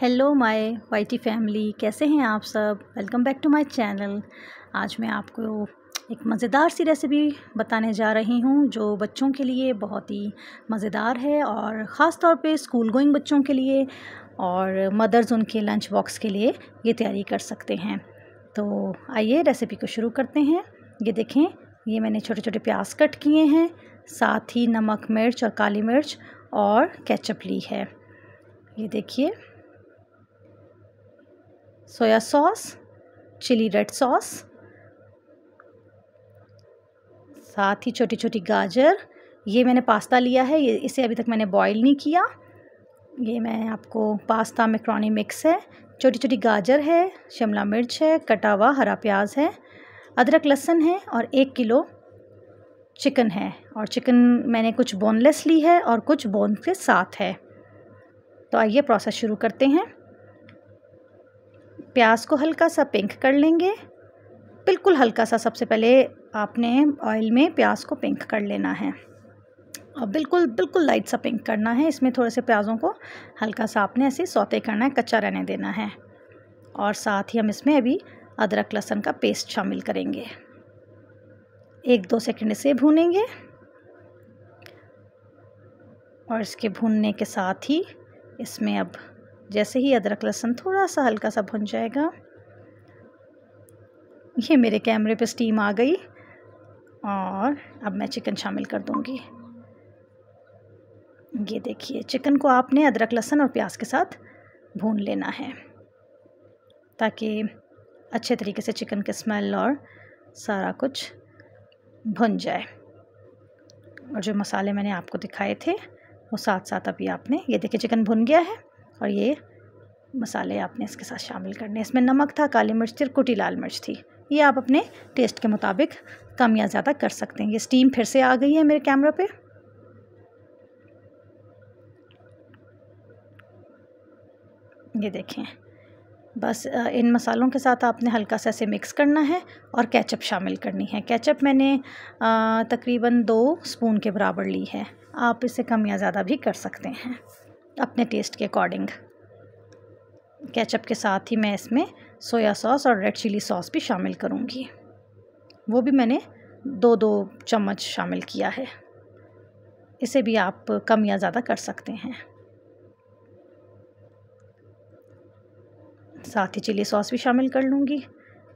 hello my whitey family कैसे हैं आप सब welcome back to my channel आज मैं आपको एक मज़ेदार सी रेसिपी बताने जा रही हूँ जो बच्चों के लिए बहुत ही मज़ेदार है और ख़ास तौर पे स्कूल गोइंग बच्चों के लिए और मदर्स उनके लंच बॉक्स के लिए ये तैयारी कर सकते हैं तो आइए रेसिपी को शुरू करते हैं ये देखें ये मैंने छोटे छोटे प्याज कट किए हैं साथ ही नमक मिर्च और काली मिर्च और कैचअप ली है ये देखिए soya sauce chilli red sauce साथ ही छोटी छोटी गाजर ये मैंने पास्ता लिया है ये इसे अभी तक मैंने बॉईल नहीं किया ये मैं आपको पास्ता मैक्रोनी मिक्स है छोटी छोटी गाजर है शिमला मिर्च है कटा हुआ हरा प्याज है अदरक लहसन है और एक किलो चिकन है और चिकन मैंने कुछ बोनलेस ली है और कुछ बोन के साथ है तो आइए प्रोसेस शुरू करते हैं प्याज को हल्का सा पिंक कर लेंगे बिल्कुल हल्का सा सबसे पहले आपने ऑयल में प्याज को पिंक कर लेना है और बिल्कुल बिल्कुल लाइट सा पिंक करना है इसमें थोड़े से प्याज़ों को हल्का सा आपने ऐसे सौते करना है कच्चा रहने देना है और साथ ही हम इसमें अभी अदरक लहसुन का पेस्ट शामिल करेंगे एक दो सेकंड इसे भूनेंगे और इसके भूनने के साथ ही इसमें अब जैसे ही अदरक लहसुन थोड़ा सा हल्का सा भुन जाएगा ये मेरे कैमरे पे स्टीम आ गई और अब मैं चिकन शामिल कर दूँगी ये देखिए चिकन को आपने अदरक लहसुन और प्याज के साथ भून लेना है ताकि अच्छे तरीके से चिकन के स्मेल और सारा कुछ भुन जाए और जो मसाले मैंने आपको दिखाए थे वो साथ साथ अभी आपने ये देखिए चिकन भुन गया है और ये मसाले आपने इसके साथ शामिल करने इसमें नमक था काली मिर्च कुटी लाल मिर्च थी ये आप अपने टेस्ट के मुताबिक कम या ज़्यादा कर सकते हैं ये स्टीम फिर से आ गई है मेरे कैमरा पे ये देखें बस इन मसालों के साथ आपने हल्का सा इसे मिक्स करना है और केचप शामिल करनी है केचप मैंने तकरीबन दो स्पून के बराबर ली है आप इसे कम या ज़्यादा भी कर सकते हैं अपने टेस्ट के अकॉर्डिंग केचप के साथ ही मैं इसमें सोया सॉस और रेड चिली सॉस भी शामिल करूँगी वो भी मैंने दो दो चम्मच शामिल किया है इसे भी आप कम या ज़्यादा कर सकते हैं साथ ही चिली सॉस भी शामिल कर लूँगी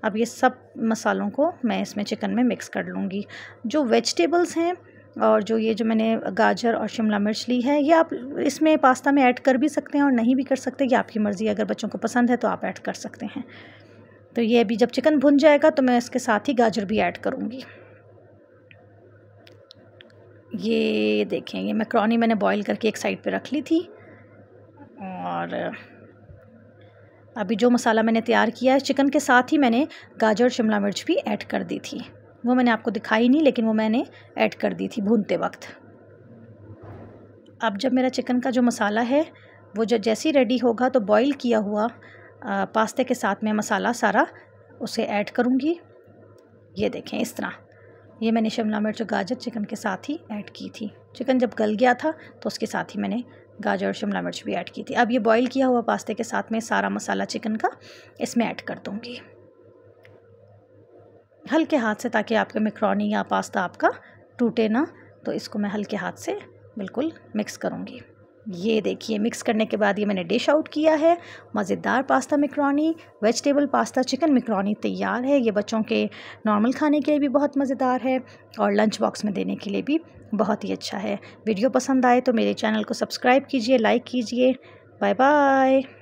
अब ये सब मसालों को मैं इसमें चिकन में मिक्स कर लूँगी जो वेजिटेबल्स हैं और जो ये जो मैंने गाजर और शिमला मिर्च ली है ये आप इसमें पास्ता में ऐड कर भी सकते हैं और नहीं भी कर सकते ये आपकी मर्ज़ी है अगर बच्चों को पसंद है तो आप ऐड कर सकते हैं तो ये अभी जब चिकन भुन जाएगा तो मैं इसके साथ ही गाजर भी ऐड करूँगी ये देखें ये मैक्रोनी मैंने बॉईल करके एक साइड पे रख ली थी और अभी जो मसाला मैंने तैयार किया है चिकन के साथ ही मैंने गाजर शिमला मिर्च भी ऐड कर दी थी वो मैंने आपको दिखाई नहीं लेकिन वो मैंने ऐड कर दी थी भूनते वक्त अब जब मेरा चिकन का जो मसाला है वो जब जैसे ही रेडी होगा तो बॉईल किया हुआ पास्ते के साथ मैं मसाला सारा उसे ऐड करूँगी ये देखें इस तरह ये मैंने शिमला मिर्च और गाजर चिकन के साथ ही ऐड की थी चिकन जब गल गया था तो उसके साथ ही मैंने गाजर और शिमला मिर्च भी ऐड की थी अब ये बॉईल किया हुआ पास्ते के साथ में सारा मसाला चिकन का इसमें ऐड कर दूँगी हल्के हाथ से ताकि आपके मिक्रोनी या पास्ता आपका टूटे ना तो इसको मैं हल्के हाथ से बिल्कुल मिक्स करूँगी ये देखिए मिक्स करने के बाद ये मैंने डिश आउट किया है मज़ेदार pasta macaroni vegetable pasta chicken macaroni तैयार है ये बच्चों के नॉर्मल खाने के लिए भी बहुत मज़ेदार है और लंच बॉक्स में देने के लिए भी बहुत ही अच्छा है वीडियो पसंद आए तो मेरे चैनल को सब्सक्राइब कीजिए लाइक कीजिए बाय बाय